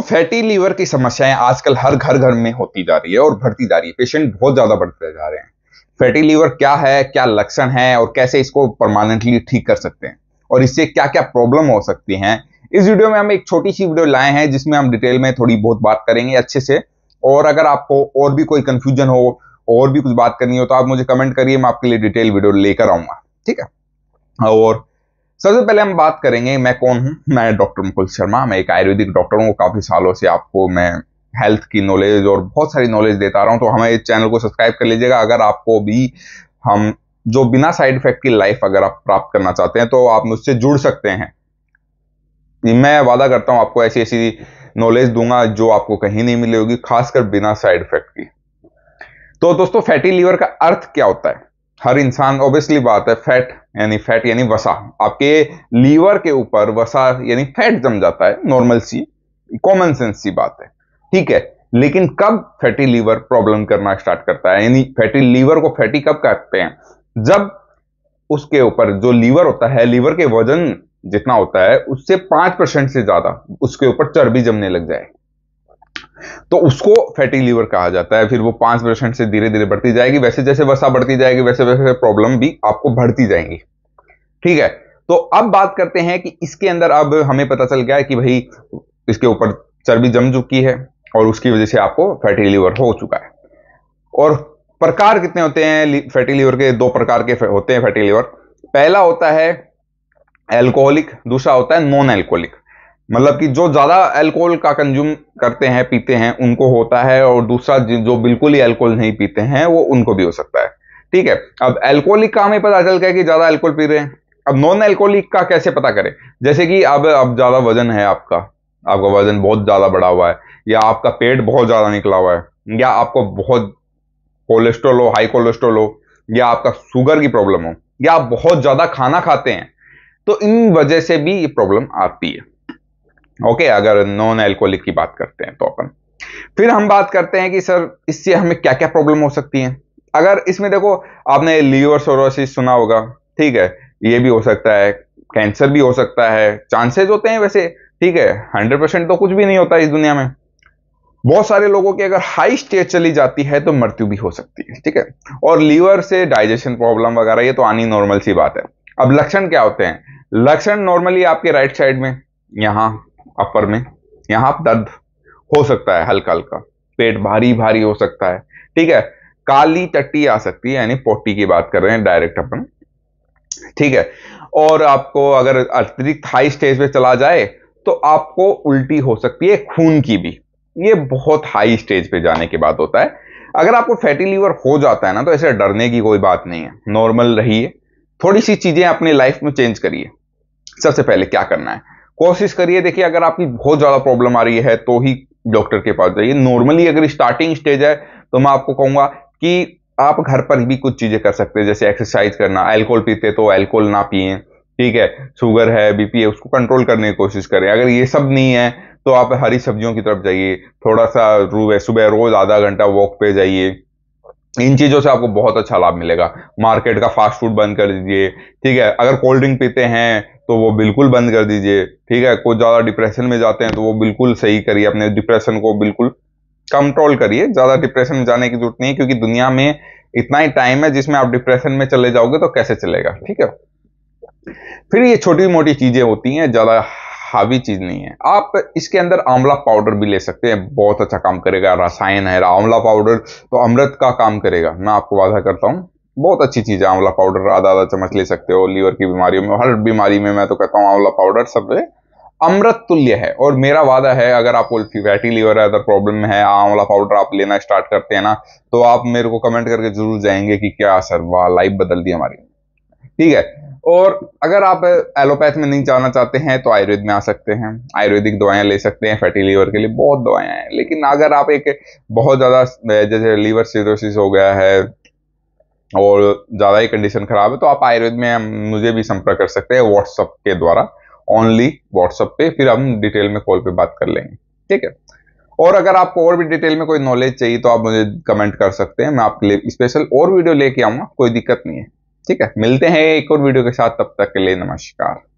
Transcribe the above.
तो fatty liver की समस्याएं आजकल हर घर घर में होती जा रही है और बढ़ती जा रही है पेशेंट बहुत ज्यादा बढ़ते जा रहे हैं फैटी लीवर क्या है क्या लक्षण है और कैसे इसको परमानेंटली ठीक कर सकते हैं और इससे क्या क्या प्रॉब्लम हो सकती हैं इस वीडियो में हम एक छोटी सी वीडियो लाए हैं जिसमें हम डिटेल में थोड़ी बहुत बात करेंगे अच्छे से और अगर आपको और भी कोई कंफ्यूजन हो और भी कुछ बात करनी हो तो आप मुझे कमेंट करिए मैं आपके लिए डिटेल वीडियो लेकर आऊंगा ठीक है और सबसे पहले हम बात करेंगे मैं कौन हूँ मैं डॉक्टर मुकुल शर्मा मैं एक आयुर्वेदिक डॉक्टर हूँ काफ़ी सालों से आपको मैं हेल्थ की नॉलेज और बहुत सारी नॉलेज देता रहा हूँ तो हमारे इस चैनल को सब्सक्राइब कर लीजिएगा अगर आपको भी हम जो बिना साइड इफेक्ट की लाइफ अगर आप प्राप्त करना चाहते हैं तो आप मुझसे जुड़ सकते हैं मैं वादा करता हूं आपको ऐसी ऐसी नॉलेज दूंगा जो आपको कहीं नहीं मिलेगी खासकर बिना साइड इफेक्ट की तो दोस्तों फैटी लीवर का अर्थ क्या होता है हर इंसान ऑब्वियसली बात है फैट यानी फैट यानी वसा आपके लीवर के ऊपर वसा यानी फैट जम जाता है नॉर्मल सी कॉमन सेंस सी बात है ठीक है लेकिन कब फैटी लीवर प्रॉब्लम करना स्टार्ट करता है यानी फैटी लीवर को फैटी कब कहते हैं जब उसके ऊपर जो लीवर होता है लीवर के वजन जितना होता है उससे पांच परसेंट से ज्यादा उसके ऊपर चर्बी जमने लग जाए तो उसको फैटी लीवर कहा जाता है फिर वो पांच परसेंट से धीरे धीरे बढ़ती जाएगी वैसे जैसे वसा बढ़ती जाएगी वैसे वैसे प्रॉब्लम भी आपको बढ़ती जाएंगी ठीक है तो अब बात करते हैं कि इसके अंदर अब हमें पता चल गया है कि भाई इसके ऊपर चर्बी जम चुकी है और उसकी वजह से आपको फैटी लीवर हो चुका है और प्रकार कितने होते हैं फैटी लीवर के दो प्रकार के होते हैं फैटी लीवर पहला होता है एल्कोहलिक दूसरा होता है नॉन एल्कोहलिक मतलब कि जो ज़्यादा अल्कोहल का कंज्यूम करते हैं पीते हैं उनको होता है और दूसरा जो बिल्कुल ही अल्कोहल नहीं पीते हैं वो उनको भी हो सकता है ठीक है अब अल्कोहलिक का हमें पता चल गया कि ज़्यादा अल्कोहल पी रहे हैं अब नॉन अल्कोहलिक का कैसे पता करें जैसे कि अब अब ज़्यादा वजन है आपका आपका वजन बहुत ज़्यादा बढ़ा हुआ है या आपका पेट बहुत ज़्यादा निकला हुआ है या आपको बहुत कोलेस्ट्रोल हो हाई कोलेस्ट्रोल हो या आपका शुगर की प्रॉब्लम हो या आप बहुत ज़्यादा खाना खाते हैं तो इन वजह से भी ये प्रॉब्लम आती है ओके हम्म। अगर नॉन एल्कोहलिक की बात करते हैं तो अपन फिर हम बात करते हैं कि सर इससे हमें क्या क्या प्रॉब्लम हो सकती है अगर इसमें देखो आपने लीवर सोरोसिस सुना होगा ठीक है ये भी हो सकता है कैंसर भी हो सकता है चांसेस होते हैं वैसे ठीक है हंड्रेड परसेंट तो कुछ भी नहीं होता इस दुनिया में बहुत सारे लोगों की अगर हाई स्टेज चली जाती है तो मृत्यु भी हो सकती है ठीक है और लीवर से डाइजेशन प्रॉब्लम वगैरह ये तो आनी नॉर्मल सी बात है अब लक्षण क्या होते हैं लक्षण नॉर्मली आपके राइट साइड में यहाँ अपर में यहां दर्द हो सकता है हल्का हल्का पेट भारी भारी हो सकता है ठीक है काली टट्टी आ सकती है यानी पोटी की बात कर रहे हैं डायरेक्ट अपन ठीक है और आपको अगर अतिरिक्त हाई स्टेज पे चला जाए तो आपको उल्टी हो सकती है खून की भी ये बहुत हाई स्टेज पे जाने के बाद होता है अगर आपको फैटी लीवर हो जाता है ना तो ऐसे डरने की कोई बात नहीं है नॉर्मल रहिए थोड़ी सी चीज़ें अपनी लाइफ में चेंज करिए सबसे पहले क्या करना है कोशिश करिए देखिए अगर आपकी बहुत ज़्यादा प्रॉब्लम आ रही है तो ही डॉक्टर के पास जाइए नॉर्मली अगर स्टार्टिंग स्टेज है तो मैं आपको कहूँगा कि आप घर पर भी कुछ चीज़ें कर सकते हैं जैसे एक्सरसाइज करना अल्कोहल पीते तो अल्कोहल ना पिए ठीक है शुगर है बीपी है उसको कंट्रोल करने की कोशिश करें अगर ये सब नहीं है तो आप हरी सब्जियों की तरफ जाइए थोड़ा सा सुबह रोज़ आधा घंटा वॉक पे जाइए इन चीज़ों से आपको बहुत अच्छा लाभ मिलेगा मार्केट का फास्ट फूड बंद कर दीजिए ठीक है अगर कोल्ड ड्रिंक पीते हैं तो वो बिल्कुल बंद कर दीजिए ठीक है कुछ ज़्यादा डिप्रेशन में जाते हैं तो वो बिल्कुल सही करिए अपने डिप्रेशन को बिल्कुल कंट्रोल करिए ज़्यादा डिप्रेशन में जाने की जरूरत नहीं है क्योंकि दुनिया में इतना ही टाइम है जिसमें आप डिप्रेशन में चले जाओगे तो कैसे चलेगा ठीक है फिर ये छोटी मोटी चीज़ें होती हैं ज़्यादा हावी चीज़ नहीं है आप इसके अंदर आंवला पाउडर भी ले सकते हैं बहुत अच्छा काम करेगा रसायन है आंवला पाउडर तो अमृत का काम करेगा मैं आपको वादा करता हूँ बहुत अच्छी चीज़ है आंवला पाउडर आधा आधा चम्मच ले सकते हो लीवर की बीमारियों में हर बीमारी में मैं तो कहता हूँ आंवला पाउडर सब अमृत तुल्य है और मेरा वादा है अगर आपको फैटी लीवर है अदर प्रॉब्लम है आंवला पाउडर आप लेना स्टार्ट करते हैं ना तो आप मेरे को कमेंट करके जरूर जाएंगे कि क्या सर वाह लाइफ बदल दी हमारी ठीक है और अगर आप एलोपैथ में नहीं जाना चाहते हैं तो आयुर्वेद में आ सकते हैं आयुर्वेदिक दवाएं ले सकते हैं फैटी लीवर के लिए बहुत दवाएं हैं लेकिन अगर आप एक बहुत ज़्यादा जैसे लीवर सीरोसिस हो गया है और ज़्यादा ही कंडीशन ख़राब है तो आप आयुर्वेद में मुझे भी संपर्क कर सकते हैं व्हाट्सअप के द्वारा ओनली व्हाट्सअप पे फिर हम डिटेल में कॉल पे बात कर लेंगे ठीक है और अगर आपको और भी डिटेल में कोई नॉलेज चाहिए तो आप मुझे कमेंट कर सकते हैं मैं आपके लिए स्पेशल और वीडियो लेके आऊँगा कोई दिक्कत नहीं है ठीक है मिलते हैं एक और वीडियो के साथ तब तक के लिए नमस्कार